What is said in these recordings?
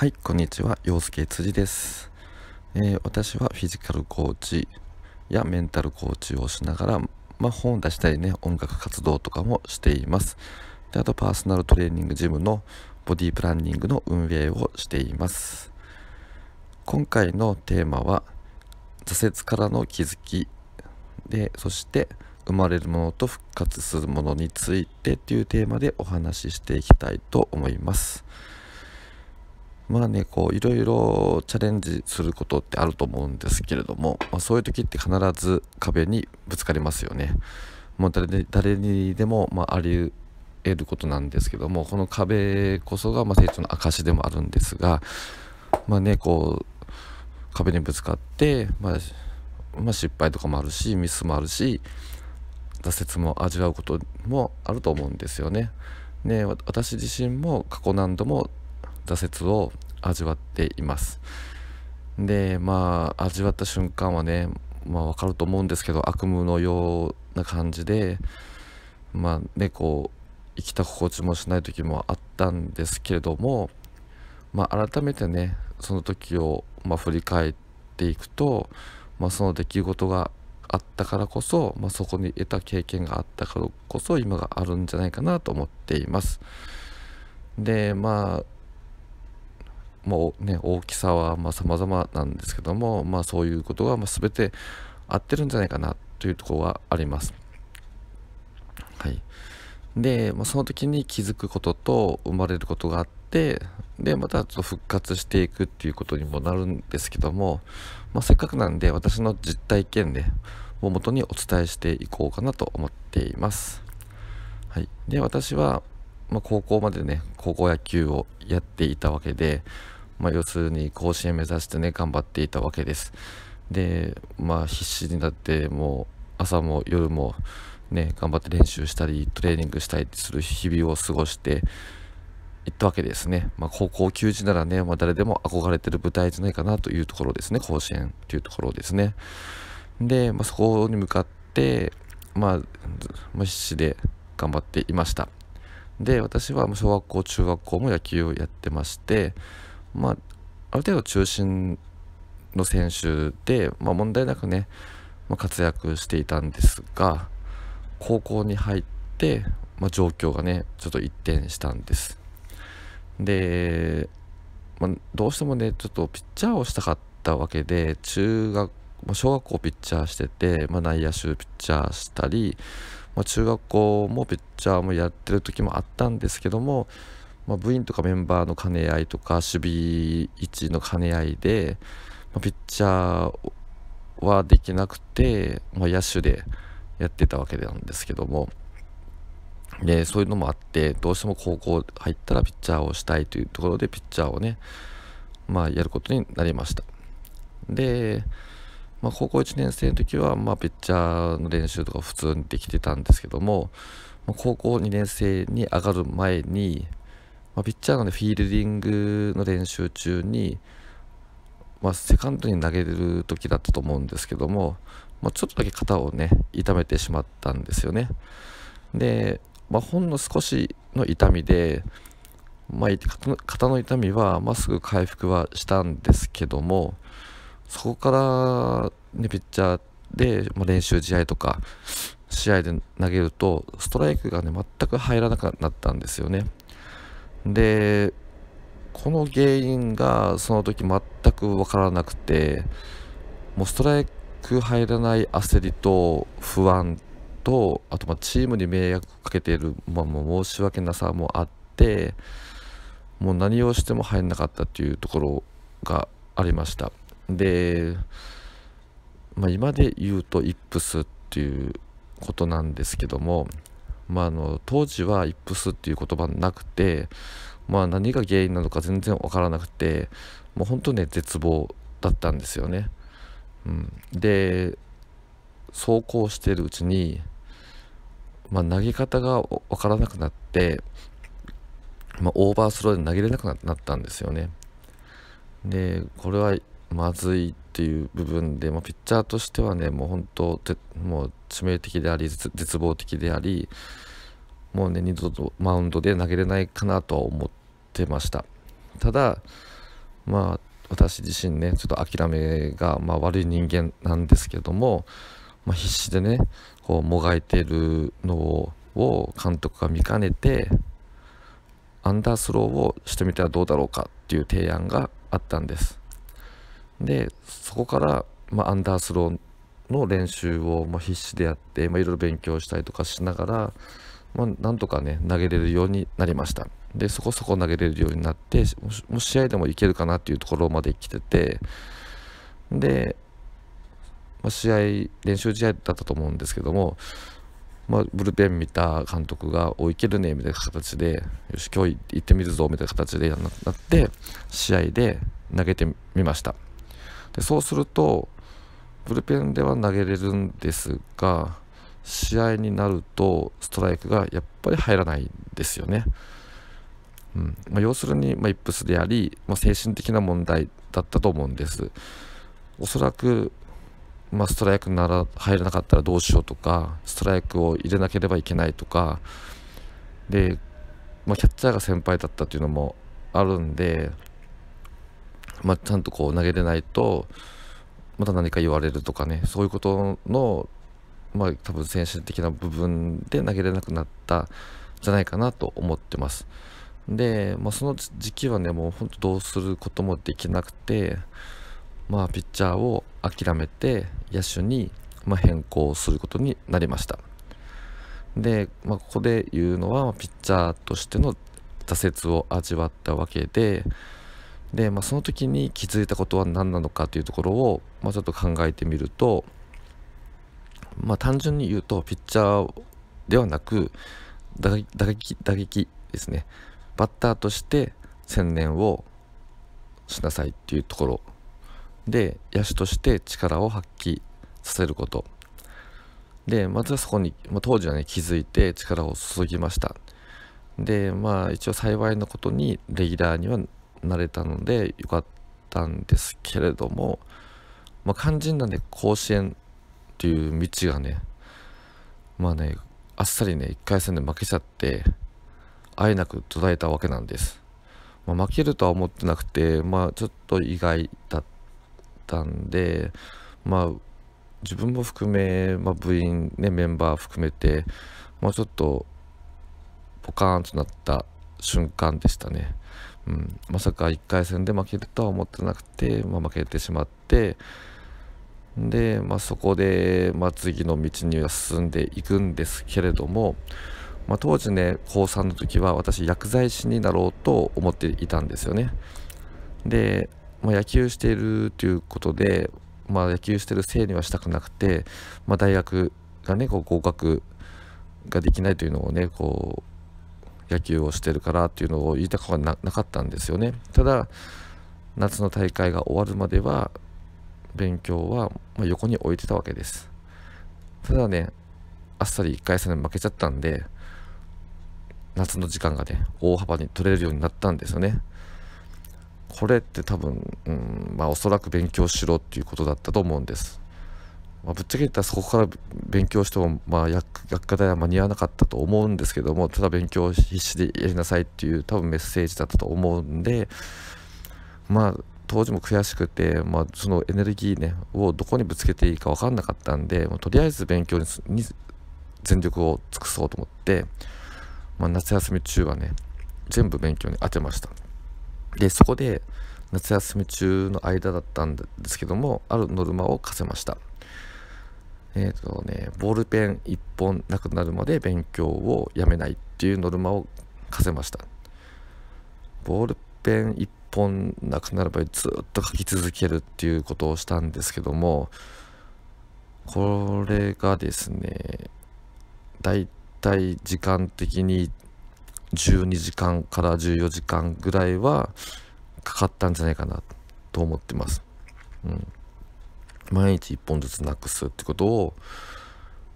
はい、こんにちは。洋介辻です、えー、私はフィジカルコーチやメンタルコーチをしながら、まあ、本を出したりね、音楽活動とかもしています。であと、パーソナルトレーニングジムのボディプランニングの運営をしています。今回のテーマは、挫折からの気づきで、そして生まれるものと復活するものについてというテーマでお話ししていきたいと思います。まあねこういろいろチャレンジすることってあると思うんですけれども、まあ、そういう時って必ず壁にぶつかりますよね。もう誰誰にでも、まあ、あり得ることなんですけどもこの壁こそが、まあ、成長の証でもあるんですがまあねこう壁にぶつかって、まあ、まあ、失敗とかもあるしミスもあるし挫折も味わうこともあると思うんですよね。ね私自身も過去何度も挫折を味わっていますでまあ味わった瞬間はねまあわかると思うんですけど悪夢のような感じでまあねこう生きた心地もしない時もあったんですけれどもまあ改めてねその時を、まあ、振り返っていくと、まあ、その出来事があったからこそ、まあ、そこに得た経験があったからこそ今があるんじゃないかなと思っています。でまあまあね、大きさはまあ様々なんですけども、まあ、そういうことがまあ全て合ってるんじゃないかなというところはあります。はい、で、まあ、その時に気づくことと生まれることがあってでまたちょっと復活していくっていうことにもなるんですけども、まあ、せっかくなんで私の実体験でをもとにお伝えしていこうかなと思っています。はい、で私は、まあ、高校までね高校野球をやっていたわけで、まあ、要するに甲子園目指してね頑張っていたわけですでまあ必死になってもう朝も夜もね頑張って練習したりトレーニングしたりする日々を過ごしていったわけですね、まあ、高校球児ならね、まあ、誰でも憧れてる舞台じゃないかなというところですね甲子園というところですねで、まあ、そこに向かって、まあ、必死で頑張っていましたで私は小学校中学校も野球をやってましてまあ、ある程度中心の選手で、まあ、問題なくね、まあ、活躍していたんですが高校に入って、まあ、状況がねちょっと一転したんですで、まあ、どうしてもねちょっとピッチャーをしたかったわけで中学小学校ピッチャーしてて、まあ、内野手ピッチャーしたり、まあ、中学校もピッチャーもやってる時もあったんですけども、まあ、部員とかメンバーの兼ね合いとか守備位置の兼ね合いで、まあ、ピッチャーはできなくて、まあ、野手でやってたわけなんですけどもでそういうのもあってどうしても高校入ったらピッチャーをしたいというところでピッチャーをね、まあ、やることになりましたで、まあ、高校1年生の時は、まあ、ピッチャーの練習とか普通にできてたんですけども高校2年生に上がる前に、まあ、ピッチャーの、ね、フィールディングの練習中に、まあ、セカンドに投げる時だったと思うんですけども、まあ、ちょっとだけ肩をね痛めてしまったんですよねで、まあ、ほんの少しの痛みで、まあ、肩の痛みは、まあ、すぐ回復はしたんですけどもそこから、ね、ピッチャーで、まあ、練習試合とか試合で投げるとストライクがね全く入らなくなったんですよねでこの原因がその時全く分からなくてもうストライク入らない焦りと不安とあとまチームに迷惑かけている、まあ、もう申し訳なさもあってもう何をしても入んなかったっていうところがありましたで、まあ、今で言うとイップスっていうことなんですけどもまあ、あの当時はイップスっていう言葉なくて、まあ、何が原因なのか全然分からなくてもう本当ね絶望だったんですよね。うん、で走行してるうちに、まあ、投げ方が分からなくなって、まあ、オーバースローで投げれなくなったんですよね。でこれはまずいっていう部分で、まあ、ピッチャーとしてはねもう本当もう致命的であり絶望的でありもうね二度とマウンドで投げれないかなとは思ってましたただまあ私自身ねちょっと諦めが、まあ、悪い人間なんですけども、まあ、必死でねこうもがいてるのをを監督が見かねてアンダースローをしてみてはどうだろうかっていう提案があったんですでそこから、まあ、アンダースローの練習を、まあ、必死でやって、まあ、いろいろ勉強したりとかしながら、まあ、なんとかね投げれるようになりましたでそこそこ投げれるようになってもう試合でもいけるかなっていうところまで来ててで、まあ、試合練習試合だったと思うんですけども、まあ、ブルペン見た監督が「おいけるね」みたいな形で「よし今日行ってみるぞ」みたいな形でなって試合で投げてみました。でそうするとブルペンでは投げれるんですが試合になるとストライクがやっぱり入らないんですよね。うんまあ、要するに、まあ、イップスであり、まあ、精神的な問題だったと思うんです。おそらく、まあ、ストライクなら入らなかったらどうしようとかストライクを入れなければいけないとかで、まあ、キャッチャーが先輩だったというのもあるんでまあ、ちゃんとこう投げれないとまた何か言われるとかねそういうことの、まあ、多分精神的な部分で投げれなくなったんじゃないかなと思ってます。で、まあ、その時期はねもうほんとどうすることもできなくて、まあ、ピッチャーを諦めて野手に、ま変更することになりました。で、まあ、ここで言うのはピッチャーとしての挫折を味わったわけで。で、まあ、その時に気づいたことは何なのかというところを、まあ、ちょっと考えてみると、まあ、単純に言うとピッチャーではなく打撃打撃ですねバッターとして専念をしなさいっていうところで野手として力を発揮させることでまずはそこに、まあ、当時はね気づいて力を注ぎましたでまあ一応幸いなことにレギュラーにはなれたのでよかったんですけれども、まあ、肝心なね甲子園っていう道がねまあねあっさりね1回戦で負けちゃってあえなく途絶えたわけなんです、まあ、負けるとは思ってなくてまあちょっと意外だったんでまあ自分も含め、まあ、部員、ね、メンバー含めて、まあ、ちょっとポカーンとなった瞬間でしたね。うん、まさか1回戦で負けるとは思ってなくて、まあ、負けてしまってで、まあ、そこで、まあ、次の道には進んでいくんですけれども、まあ、当時ね高3の時は私薬剤師になろうと思っていたんですよねで、まあ、野球しているということで、まあ、野球してるせいにはしたくなくて、まあ、大学がねこう合格ができないというのをねこう野球をしてるからっていうのを言いたくはなかったんですよねただ夏の大会が終わるまでは勉強は横に置いてたわけですただねあっさり1回戦で負けちゃったんで夏の時間がね大幅に取れるようになったんですよねこれって多分、うんまあ、おそらく勉強しろっていうことだったと思うんですまあ、ぶっちゃけ言ったらそこから勉強しても、まあ、薬科大は間に合わなかったと思うんですけどもただ勉強必死でやりなさいっていう多分メッセージだったと思うんでまあ当時も悔しくて、まあ、そのエネルギー、ね、をどこにぶつけていいか分かんなかったんで、まあ、とりあえず勉強に全力を尽くそうと思って、まあ、夏休み中はね全部勉強に当てましたでそこで夏休み中の間だったんですけどもあるノルマを課せましたえっ、ー、とね、ボールペン1本なくなるまで勉強をやめないっていうノルマを課せました。ボールペン1本なくなる場合ずっと書き続けるっていうことをしたんですけども、これがですね、だいたい時間的に12時間から14時間ぐらいはかかったんじゃないかなと思ってます。うん毎日1本ずつなくすってことを、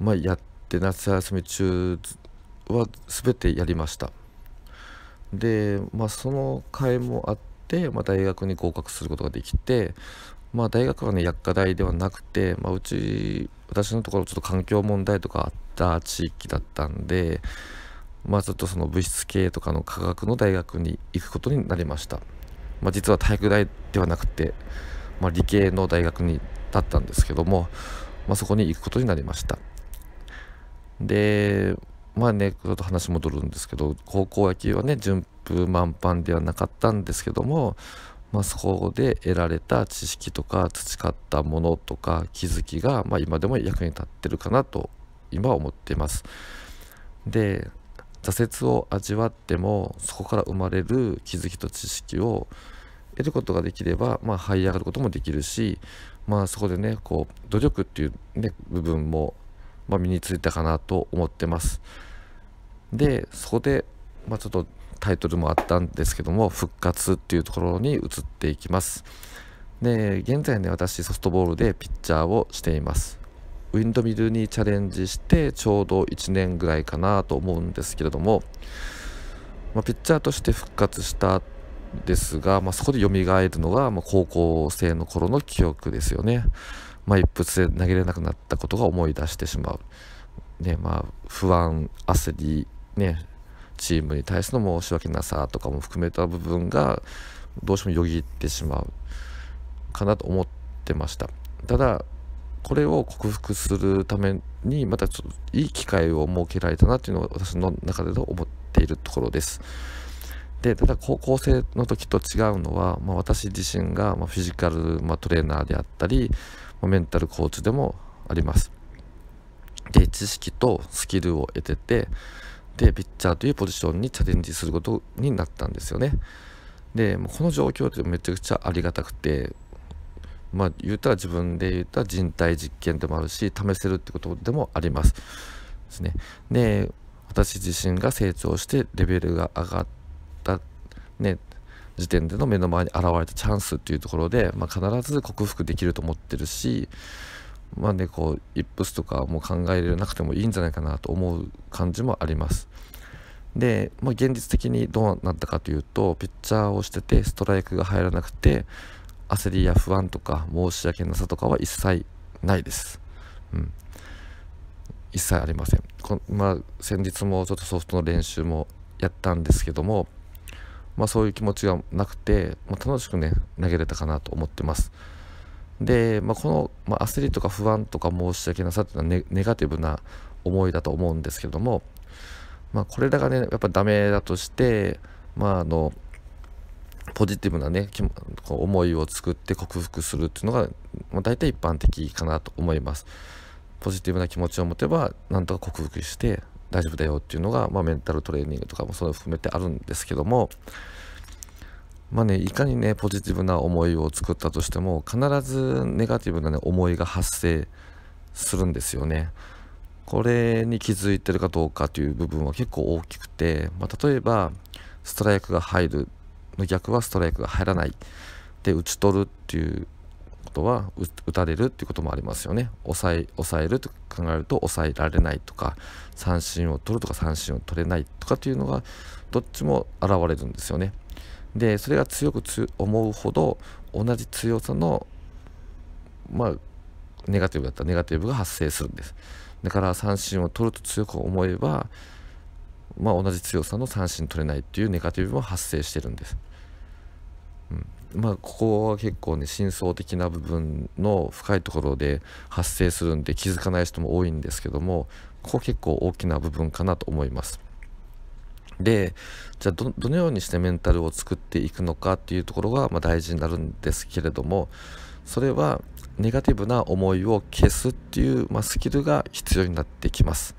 まあ、やって夏休み中は全てやりましたで、まあ、その会もあって、まあ、大学に合格することができて、まあ、大学はね薬科大ではなくて、まあ、うち私のところちょっと環境問題とかあった地域だったんでまあちょっとその物質系とかの科学の大学に行くことになりました、まあ、実は体育大ではなくてまあ、理系の大学にだったんですけども、まあ、そこに行くことになりましたでまあねちょっと話戻るんですけど高校野球はね順風満帆ではなかったんですけども、まあ、そこで得られた知識とか培ったものとか気づきが、まあ、今でも役に立ってるかなと今は思っていますで挫折を味わってもそこから生まれる気づきと知識を得ることができれば、まあ、這い上がることもできるし、まあ、そこでねこう努力っていう、ね、部分も、まあ、身についたかなと思ってます。でそこで、まあ、ちょっとタイトルもあったんですけども復活っていうところに移っていきます。で現在ね私ソフトボールでピッチャーをしています。ウィンドミルにチャレンジしてちょうど1年ぐらいかなと思うんですけれども、まあ、ピッチャーとして復活したですが、まあ、そこで蘇るのが、まあ、高校生の頃の記憶ですよね。まあ、一発で投げれなくなったことが思い出してしまう。ねまあ、不安、焦り、ね、チームに対しての申し訳なさとかも含めた部分がどうしてもよぎってしまうかなと思ってました。ただこれを克服するためにまたちょっといい機会を設けられたなというのを私の中で思っているところです。でただ高校生の時と違うのは、まあ、私自身が、まフィジカル、まトレーナーであったり、メンタルコーチでもあります。で知識とスキルを得ててでピッチャーというポジションにチャレンジすることになったんですよね。でこの状況ってめちゃくちゃありがたくてまあ言うたら自分で言ったら人体実験でもあるし試せるってことでもあります。ですね。で私自身が成長してレベルが上がってね、時点での目の前に現れたチャンスっていうところで、まあ、必ず克服できると思ってるし、まあね、こうイップスとかも考えられなくてもいいんじゃないかなと思う感じもあります。で、まあ、現実的にどうなったかというとピッチャーをしててストライクが入らなくて焦りや不安とか申し訳なさとかは一切ないです。うん一切ありませんこ、まあ、先日もちょっとソフトの練習もやったんですけどもまあ、そういう気持ちがなくて、まあ、楽しくね投げれたかなと思ってます。で、まあ、この、まあ、焦りとか不安とか申し訳なさっていうのはネネガティブな思いだと思うんですけども、まあ、これらがねやっぱダメだとして、まあ、あのポジティブなねこう思いを作って克服するっていうのが、まあ、大体一般的かなと思います。ポジティブな気持ちを持てばなんとか克服して大丈夫だよっていうのが、まあ、メンタルトレーニングとかもそれを含めてあるんですけどもまあねいかにねポジティブな思いを作ったとしても必ずネガティブな、ね、思いが発生するんですよね。これに気づいてるかどうかという部分は結構大きくて、まあ、例えばストライクが入るの逆はストライクが入らないで打ち取るっていうことは打たれるっていうこともありますよね抑え抑えると考えると抑えられないとか三振を取るとか三振を取れないとかっていうのがどっちも現れるんですよねでそれが強く思うほど同じ強さのまあネガティブだったらネガティブが発生するんですだから三振を取ると強く思えばまあ、同じ強さの三振取れないっていうネガティブも発生してるんです、うん、まあ、ここは結構ね深層的な部分の深いところで発生するんで気づかない人も多いんですけどもここ結構大きな部分かなと思います。でじゃあどのようにしてメンタルを作っていくのかっていうところが、まあ、大事になるんですけれどもそれはネガティブな思いを消すっていう、まあ、スキルが必要になってきます。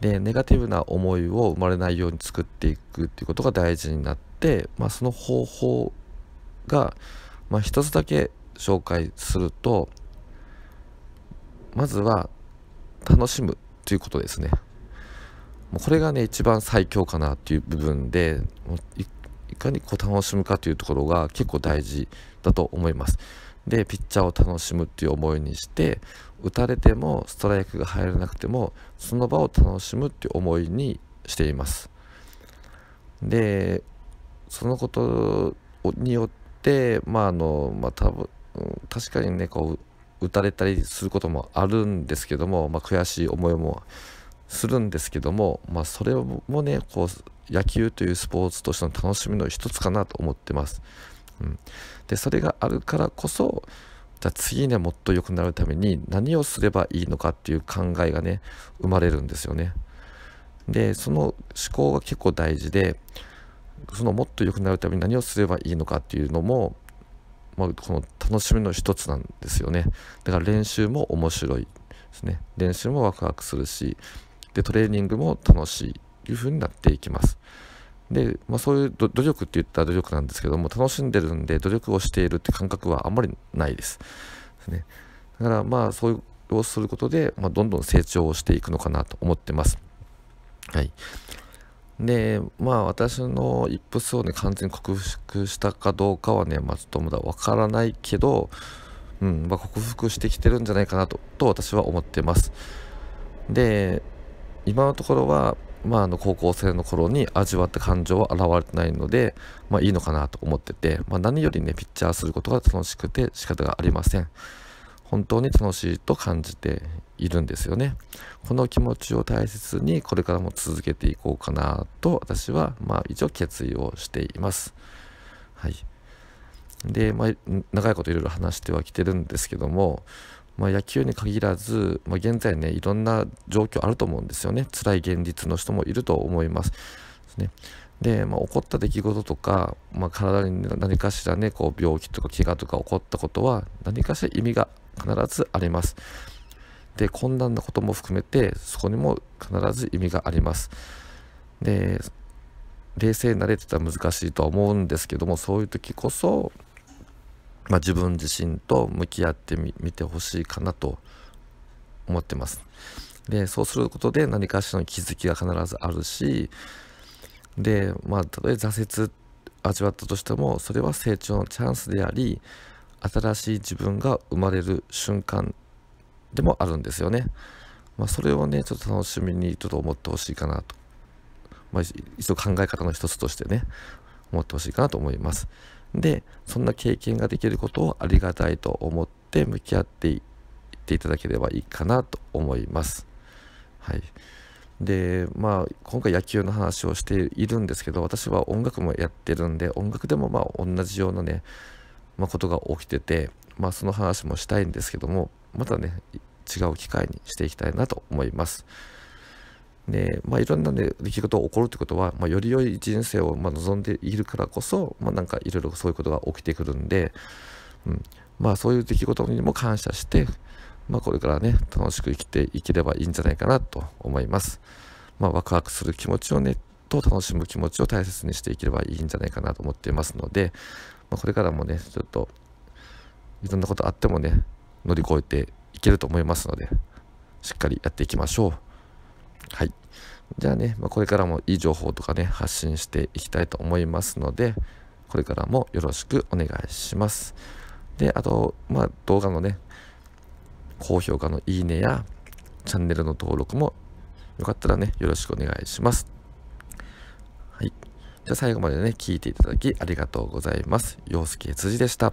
でネガティブな思いを生まれないように作っていくっていうことが大事になって、まあ、その方法が、まあ、一つだけ紹介するとまずは楽しむということですねもうこれがね一番最強かなっていう部分でいかにこう楽しむかというところが結構大事だと思いますでピッチャーを楽しむっていう思いにして打たれてもストライクが入らなくてもその場を楽しむっていう思いにしていますでそのことによって、まああのまあ、多分確かにねこう打たれたりすることもあるんですけども、まあ、悔しい思いもするんですけども、まあ、それもねこう野球というスポーツとしての楽しみの一つかなと思ってます。うん、でそれがあるからこそじゃあ次ねもっと良くなるために何をすればいいのかっていう考えがね生まれるんですよね。でその思考が結構大事でそのもっと良くなるために何をすればいいのかっていうのも、まあ、この楽しみの一つなんですよねだから練習も面白いですね練習もワクワクするしでトレーニングも楽しいというふうになっていきますで、まあ、そういう努力っていったら努力なんですけども楽しんでるんで努力をしているって感覚はあんまりないですですねだからまあそういうをすることで、まあ、どんどん成長をしていくのかなと思ってますはいでまあ私のイップスをね完全に克服したかどうかはねまあちょっとまだわからないけど、うんまあ、克服してきてるんじゃないかなとと私は思ってますで今のところは、まあ、あの高校生の頃に味わった感情は表れてないので、まあ、いいのかなと思ってて、まあ、何よりねピッチャーすることが楽しくて仕方がありません本当に楽しいと感じているんですよね。この気持ちを大切にこれからも続けていこうかなと私はまあ一応決意をしています。はい。で、まあ、長いこといろいろ話してはきてるんですけども、まあ、野球に限らず、まあ、現在ねいろんな状況あると思うんですよね辛い現実の人もいると思います。でねで、まあ、起こった出来事とか、まあ、体に何かしらねこう病気とか怪我とか起こったことは何かしら意味が必ずあります。で困難なことも含めてそこにも必ず意味があります。で冷静になれてたら難しいとは思うんですけどもそういう時こそ、まあ、自分自身と向き合ってみてほしいかなと思ってます。でそうすることで何かしらの気づきが必ずあるしでまあたとえ挫折味わったとしてもそれは成長のチャンスであり新しい自分が生まれる瞬間でもあるんですよね。まあ、それをね、ちょっと楽しみにちょっと思ってほしいかなと。まあ、一応考え方の一つとしてね、思ってほしいかなと思います。で、そんな経験ができることをありがたいと思って向き合っていっていただければいいかなと思います。はい。でまあ今回野球の話をしているんですけど私は音楽もやってるんで音楽でもまあ同じようなねまあ、ことが起きてて、まあ、その話もしたいんですけどもまたね違う機会にしていきたいなと思います。でまあ、いろんな、ね、出来事が起こるってことは、まあ、より良い人生を、ま望んでいるからこそ、まあ、なんかいろいろそういうことが起きてくるんで、うんまあ、そういう出来事にも感謝して、まあ、これからね楽しく生きていければいいんじゃないかなと思います。まあ、ワクワクする気持ちをねと楽しむ気持ちを大切にしていければいいんじゃないかなと思っていますので、まあ、これからもね、ちょっと、いろんなことあってもね、乗り越えていけると思いますので、しっかりやっていきましょう。はい。じゃあね、まあ、これからもいい情報とかね、発信していきたいと思いますので、これからもよろしくお願いします。で、あと、まあ、動画のね、高評価のいいねや、チャンネルの登録もよかったらね、よろしくお願いします。はい。最後までね、聞いていただきありがとうございます。洋介辻でした。